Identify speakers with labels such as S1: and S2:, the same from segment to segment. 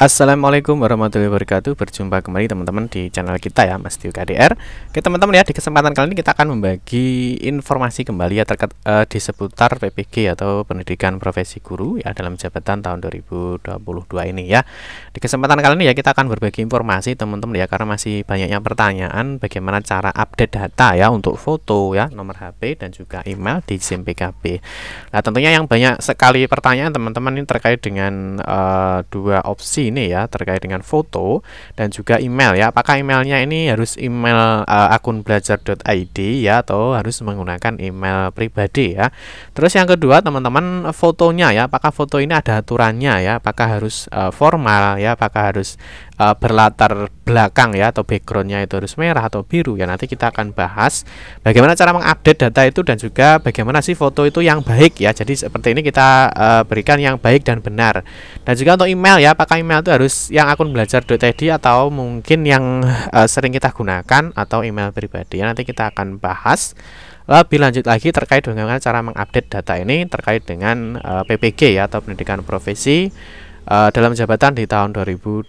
S1: Assalamualaikum warahmatullahi wabarakatuh Berjumpa kembali teman-teman di channel kita ya Mas Tio KDR Oke teman-teman ya di kesempatan kali ini kita akan membagi informasi kembali ya terkait uh, di seputar PPG atau Pendidikan Profesi Guru ya dalam jabatan tahun 2022 ini ya Di kesempatan kali ini ya kita akan berbagi informasi teman-teman ya karena masih banyaknya pertanyaan bagaimana cara update data ya untuk foto ya nomor HP dan juga email di SIM PKB Nah tentunya yang banyak sekali pertanyaan teman-teman ini terkait dengan uh, dua opsi ini ya terkait dengan foto dan juga email ya. Apakah emailnya ini harus email uh, eh, akun belajar.id ya atau harus menggunakan email pribadi ya. Terus yang kedua teman-teman fotonya ya. Apakah foto ini ada aturannya ya? Apakah harus uh, formal ya? Apakah harus Eh, berlatar belakang ya atau backgroundnya itu harus merah atau biru ya nanti kita akan bahas bagaimana cara mengupdate data itu dan juga bagaimana sih foto itu yang baik ya jadi seperti ini kita uh, berikan yang baik dan benar dan juga untuk email ya apakah email itu harus yang akun belajar belajar.id atau mungkin yang uh, sering kita gunakan atau email pribadi ya nanti kita akan bahas lebih lanjut lagi terkait dengan cara mengupdate data ini terkait dengan uh, PPG ya atau pendidikan profesi Eh, dalam jabatan di tahun 2022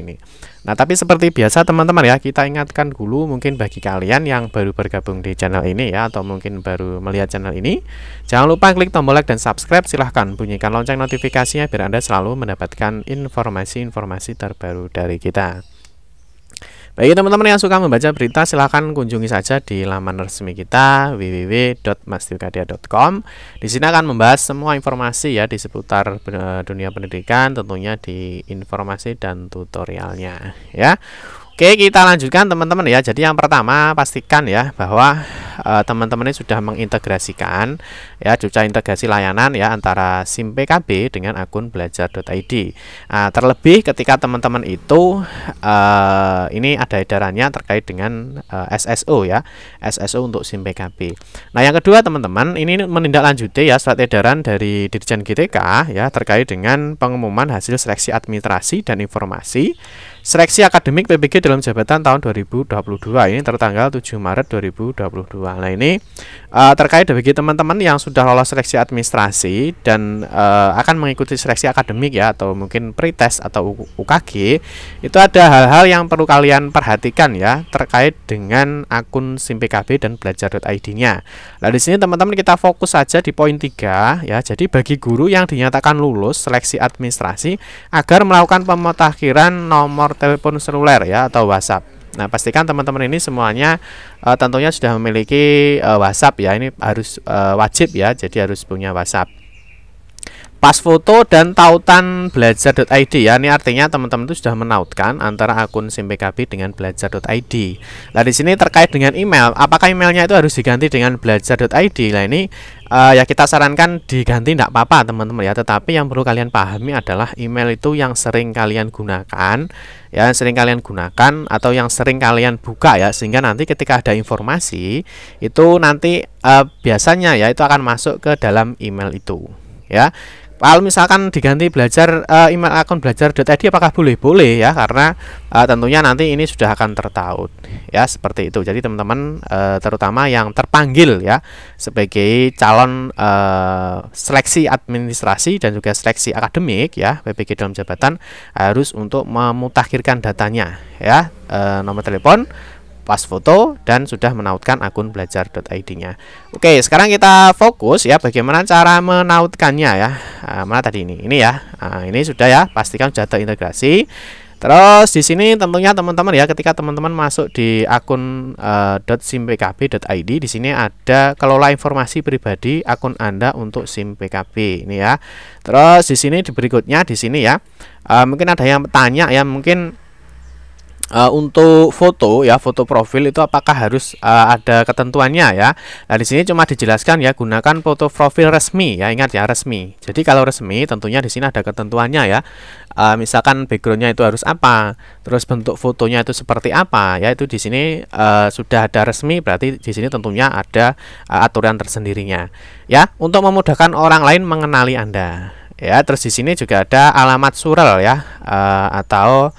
S1: ini. Nah, tapi seperti biasa teman-teman ya, kita ingatkan dulu mungkin bagi kalian yang baru bergabung di channel ini ya atau mungkin baru melihat channel ini, jangan lupa klik tombol like dan subscribe. Silahkan bunyikan lonceng notifikasinya biar Anda selalu mendapatkan informasi-informasi terbaru dari kita. Bagi teman-teman yang suka membaca berita, silahkan kunjungi saja di laman resmi kita www.masdilkadia.com. Di sini akan membahas semua informasi ya di seputar eh, dunia pendidikan, tentunya di informasi dan tutorialnya ya. Oke, kita lanjutkan teman-teman ya. Jadi yang pertama pastikan ya bahwa uh, eh, teman-teman ini sudah mengintegrasikan ya juga integrasi layanan ya antara SIM PKB dengan akun belajar.id. Uh, terlebih ketika teman-teman itu uh, ini ada edarannya terkait dengan uh, eh, SSO ya, SSO untuk SIM PKB. Nah, yang kedua teman-teman, ini menindaklanjuti ya surat edaran dari Dirjen GTK ya terkait dengan pengumuman hasil seleksi administrasi dan informasi seleksi akademik PBG dalam jabatan tahun 2022 ini tertanggal 7 Maret 2022. Nah ini uh, terkait bagi teman-teman yang sudah lolos seleksi administrasi dan uh, akan mengikuti seleksi akademik ya atau mungkin pretest atau UKG itu ada hal-hal yang perlu kalian perhatikan ya terkait dengan akun simpkb dan belajar.id-nya. Nah di sini teman-teman kita fokus saja di poin 3 ya. Jadi bagi guru yang dinyatakan lulus seleksi administrasi agar melakukan pemutakhiran nomor telepon seluler ya atau WhatsApp. Nah, pastikan teman-teman ini semuanya uh, tentunya sudah memiliki uh, WhatsApp ya. Ini harus uh, wajib ya. Jadi harus punya WhatsApp pas foto dan tautan belajar.id ya. Ini artinya teman-teman itu sudah menautkan antara akun SIM dengan belajar.id. Nah, di sini terkait dengan email, apakah emailnya itu harus diganti dengan belajar.id? Nah, ini uh, ya kita sarankan diganti tidak apa-apa, teman-teman ya. Tetapi yang perlu kalian pahami adalah email itu yang sering kalian gunakan, ya, sering kalian gunakan atau yang sering kalian buka ya, sehingga nanti ketika ada informasi itu nanti uh, biasanya ya itu akan masuk ke dalam email itu. Ya, kalau misalkan diganti belajar uh, email akun belajar belajar.id apakah boleh boleh ya karena uh, tentunya nanti ini sudah akan tertaut ya seperti itu jadi teman-teman uh, terutama yang terpanggil ya sebagai calon uh, seleksi administrasi dan juga seleksi akademik ya PPG dalam jabatan harus untuk memutakhirkan datanya ya uh, nomor telepon pas foto dan sudah menautkan akun belajar.id-nya. Oke, sekarang kita fokus ya bagaimana cara menautkannya ya. Ah, mana tadi ini? Ini ya. Nah, ini sudah ya, pastikan sudah terintegrasi. Terus di sini tentunya teman-teman ya ketika teman-teman masuk di akun uh, eh, .simpkb.id di sini ada kelola informasi pribadi akun Anda untuk simpkb ini ya. Terus di sini di berikutnya di sini ya. Uh, mungkin ada yang tanya ya mungkin Uh, untuk foto ya foto profil itu apakah harus uh, ada ketentuannya ya nah, di sini cuma dijelaskan ya gunakan foto profil resmi ya ingat ya resmi jadi kalau resmi tentunya di sini ada ketentuannya ya uh, misalkan backgroundnya itu harus apa terus bentuk fotonya itu seperti apa ya itu di sini uh, sudah ada resmi berarti di sini tentunya ada uh, aturan tersendirinya ya untuk memudahkan orang lain mengenali anda ya terus di sini juga ada alamat surel ya uh, atau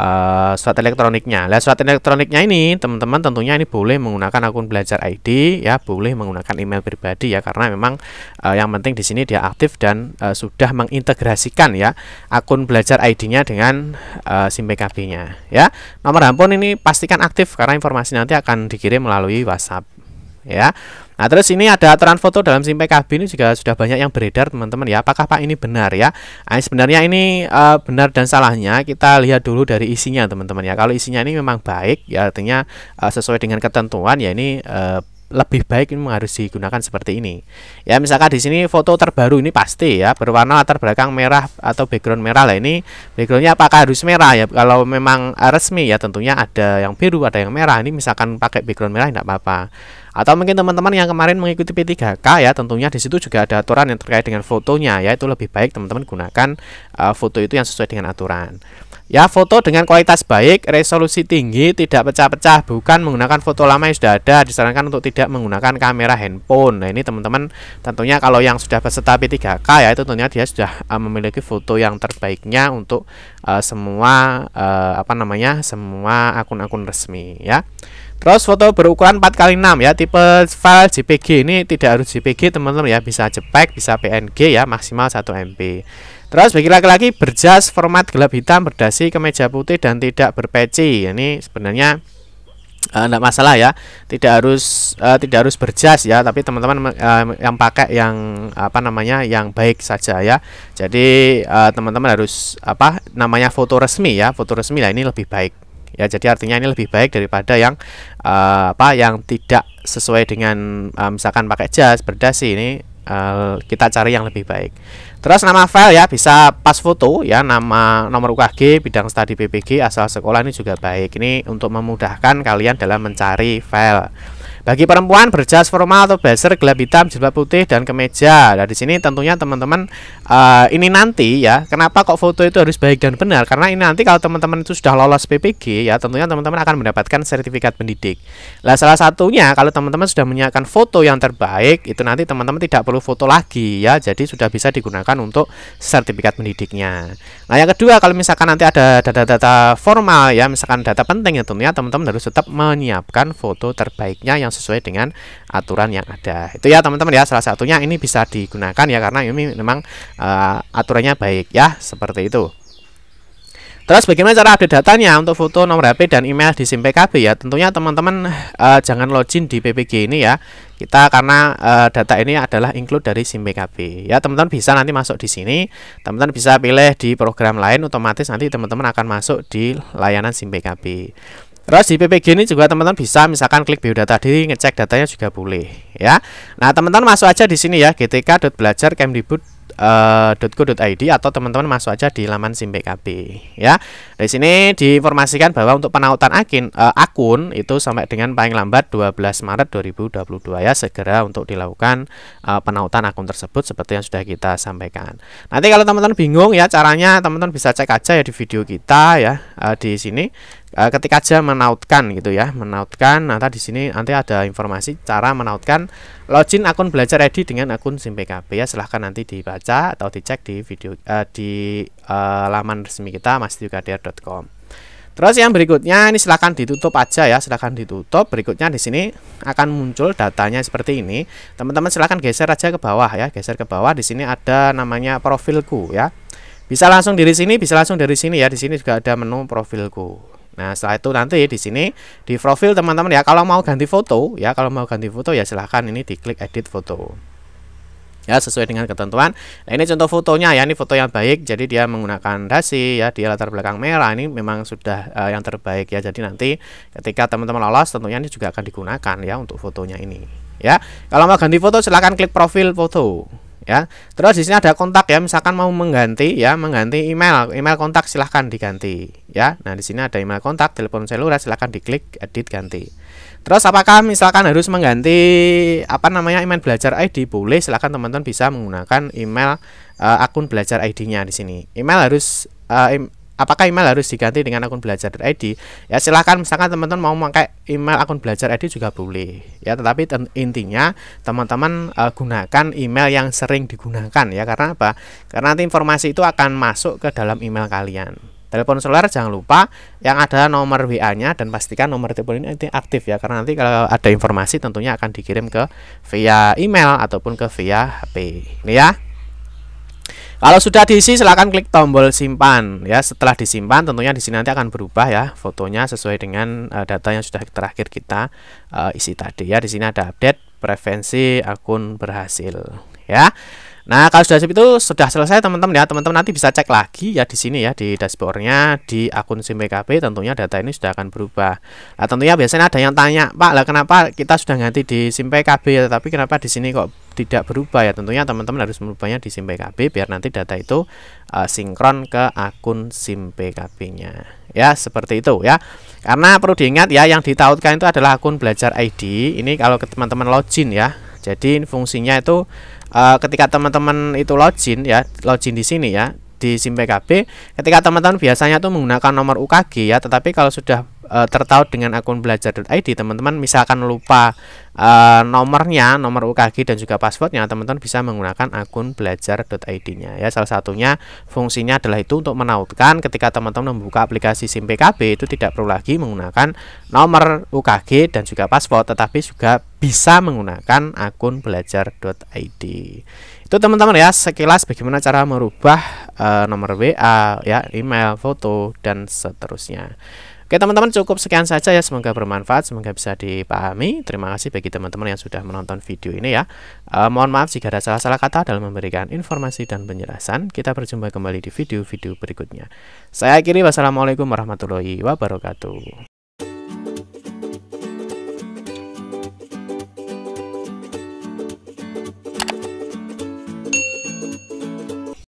S1: uh, surat elektroniknya. Nah, surat elektroniknya ini teman-teman tentunya ini boleh menggunakan akun belajar ID ya, boleh menggunakan email pribadi ya karena memang uh, yang penting di sini dia aktif dan uh, sudah mengintegrasikan ya akun belajar ID-nya dengan uh, SIM PKB-nya ya. Nomor handphone ini pastikan aktif karena informasi nanti akan dikirim melalui WhatsApp ya. Nah, terus ini ada aturan foto dalam SIM PKB ini juga sudah banyak yang beredar, teman-teman ya. Apakah Pak ini benar ya? Nah, sebenarnya ini uh, benar dan salahnya kita lihat dulu dari isinya, teman-teman ya. Kalau isinya ini memang baik, ya artinya uh, sesuai dengan ketentuan ya ini uh, lebih baik ini harus digunakan seperti ini. Ya, misalkan di sini foto terbaru ini pasti ya berwarna latar belakang merah atau background merah lah ini. Backgroundnya apakah harus merah ya? Kalau memang resmi ya tentunya ada yang biru, ada yang merah. Ini misalkan pakai background merah tidak apa-apa. Atau mungkin teman-teman yang kemarin mengikuti P3K ya, tentunya di situ juga ada aturan yang terkait dengan fotonya ya. Itu lebih baik teman-teman gunakan uh, foto itu yang sesuai dengan aturan. Ya, foto dengan kualitas baik, resolusi tinggi, tidak pecah-pecah, bukan menggunakan foto lama yang sudah ada. Disarankan untuk tidak menggunakan kamera handphone. Nah, ini teman-teman tentunya kalau yang sudah peserta P3K ya, itu tentunya dia sudah uh, memiliki foto yang terbaiknya untuk uh, semua uh, apa namanya? semua akun-akun resmi ya. Terus foto berukuran 4x6 ya, tipe file JPG ini tidak harus JPG teman-teman ya, bisa JPEG, bisa PNG ya, maksimal 1 MP. Terus bagi laki-laki berjas format gelap hitam berdasi kemeja putih dan tidak berpeci. Ini sebenarnya tidak eh, uh, masalah ya tidak harus uh, tidak harus berjas ya tapi teman-teman uh, yang pakai yang apa namanya yang baik saja ya jadi teman-teman uh, harus apa namanya foto resmi ya foto resmi lah ini lebih baik ya jadi artinya ini lebih baik daripada yang uh, apa yang tidak sesuai dengan uh, misalkan pakai jas berdasi ini uh, kita cari yang lebih baik terus nama file ya bisa pas foto ya nama nomor UKG bidang studi PPG asal sekolah ini juga baik ini untuk memudahkan kalian dalam mencari file bagi perempuan berjas formal atau blazer gelap hitam jilbab putih dan kemeja. Nah di sini tentunya teman-teman uh, ini nanti ya kenapa kok foto itu harus baik dan benar karena ini nanti kalau teman-teman itu sudah lolos PPG ya tentunya teman-teman akan mendapatkan sertifikat pendidik. Lah salah satunya kalau teman-teman sudah menyiapkan foto yang terbaik itu nanti teman-teman tidak perlu foto lagi ya jadi sudah bisa digunakan untuk sertifikat pendidiknya. Nah yang kedua kalau misalkan nanti ada data-data formal ya misalkan data penting ya tentunya teman-teman harus tetap menyiapkan foto terbaiknya yang sesuai dengan aturan yang ada. Itu ya teman-teman ya salah satunya ini bisa digunakan ya karena ini memang uh, aturannya baik ya seperti itu. Terus bagaimana cara update datanya untuk foto nomor HP dan email di SIM PKB ya? Tentunya teman-teman uh, jangan login di PPG ini ya. Kita karena uh, data ini adalah include dari SIM PKB. Ya, teman-teman bisa nanti masuk di sini. Teman-teman bisa pilih di program lain otomatis nanti teman-teman akan masuk di layanan SIM PKB. Terus di PPG ini juga teman-teman bisa misalkan klik biodata di ngecek datanya juga boleh ya. Nah, teman-teman masuk aja di sini ya gtk.belajarkemdikbud.co.id eh, atau teman-teman masuk aja di laman SIM PKB ya. Di sini diinformasikan bahwa untuk penautan akin, uh, akun itu sampai dengan paling lambat 12 Maret 2022 ya segera untuk dilakukan uh, penautan akun tersebut seperti yang sudah kita sampaikan. Nanti kalau teman-teman bingung ya caranya teman-teman bisa cek aja ya di video kita ya uh, di sini Eh, ketika ketik aja menautkan gitu ya menautkan Nanti di sini nanti ada informasi cara menautkan login akun belajar ready dengan akun sim PKB ya silahkan nanti dibaca atau dicek di video e, di e, laman resmi kita masjidukadir.com terus yang berikutnya ini silahkan ditutup aja ya silahkan ditutup berikutnya di sini akan muncul datanya seperti ini teman-teman silahkan geser aja ke bawah ya geser ke bawah di sini ada namanya profilku ya bisa langsung dari sini bisa langsung dari sini ya di sini juga ada menu profilku Nah, setelah itu nanti di sini di profil teman-teman ya, kalau mau ganti foto ya, kalau mau ganti foto ya silahkan ini diklik edit foto. Ya, sesuai dengan ketentuan. Nah, ini contoh fotonya ya, ini foto yang baik. Jadi dia menggunakan dasi ya, dia latar belakang merah ini memang sudah uh, yang terbaik ya. Jadi nanti ketika teman-teman lolos tentunya ini juga akan digunakan ya untuk fotonya ini. Ya, kalau mau ganti foto silahkan klik profil foto ya. Terus di sini ada kontak ya, misalkan mau mengganti ya, mengganti email, email kontak silahkan diganti ya. Nah, di sini ada email kontak, telepon seluler silahkan diklik edit ganti. Terus apakah misalkan harus mengganti apa namanya email belajar ID? Boleh, silahkan teman-teman bisa menggunakan email uh, akun belajar ID-nya di sini. Email harus eh, apakah email harus diganti dengan akun belajar ID? ya silahkan misalkan teman-teman mau memakai email akun belajar ID juga boleh ya tetapi intinya teman-teman uh, gunakan email yang sering digunakan ya karena apa karena nanti informasi itu akan masuk ke dalam email kalian telepon seluler jangan lupa yang ada nomor WA-nya dan pastikan nomor telepon ini aktif ya karena nanti kalau ada informasi tentunya akan dikirim ke via email ataupun ke via HP ini ya kalau sudah diisi silahkan klik tombol simpan ya. Setelah disimpan tentunya di sini nanti akan berubah ya fotonya sesuai dengan uh, data yang sudah terakhir kita uh, isi tadi ya. Di sini ada update prevensi akun berhasil ya. Nah, kalau sudah itu sudah selesai teman-teman ya. Teman-teman nanti bisa cek lagi ya di sini ya di dashboardnya di akun SIM PKB tentunya data ini sudah akan berubah. Nah, tentunya biasanya ada yang tanya, "Pak, lah kenapa kita sudah ganti di SIM PKB ya, tapi kenapa di sini kok tidak berubah ya tentunya teman-teman harus merubahnya di SIM PKB biar nanti data itu uh, sinkron ke akun SIM PKB-nya ya seperti itu ya karena perlu diingat ya yang ditautkan itu adalah akun belajar ID ini kalau ke teman-teman login ya jadi fungsinya itu uh, ketika teman-teman itu login ya login di sini ya di SIM PKB ketika teman-teman biasanya tuh menggunakan nomor UKG ya tetapi kalau sudah uh, tertaut dengan akun belajar.id teman-teman misalkan lupa uh, nomornya nomor UKG dan juga passwordnya teman-teman bisa menggunakan akun belajar.id nya ya salah satunya fungsinya adalah itu untuk menautkan ketika teman-teman membuka aplikasi SIM PKB itu tidak perlu lagi menggunakan nomor UKG dan juga password tetapi juga bisa menggunakan akun belajar.id itu teman-teman ya sekilas bagaimana cara merubah uh, nomor WA ya email foto dan seterusnya Oke teman-teman cukup sekian saja ya semoga bermanfaat semoga bisa dipahami terima kasih bagi teman-teman yang sudah menonton video ini ya e, mohon maaf jika ada salah-salah kata dalam memberikan informasi dan penjelasan kita berjumpa kembali di video-video berikutnya saya akhiri wassalamualaikum warahmatullahi wabarakatuh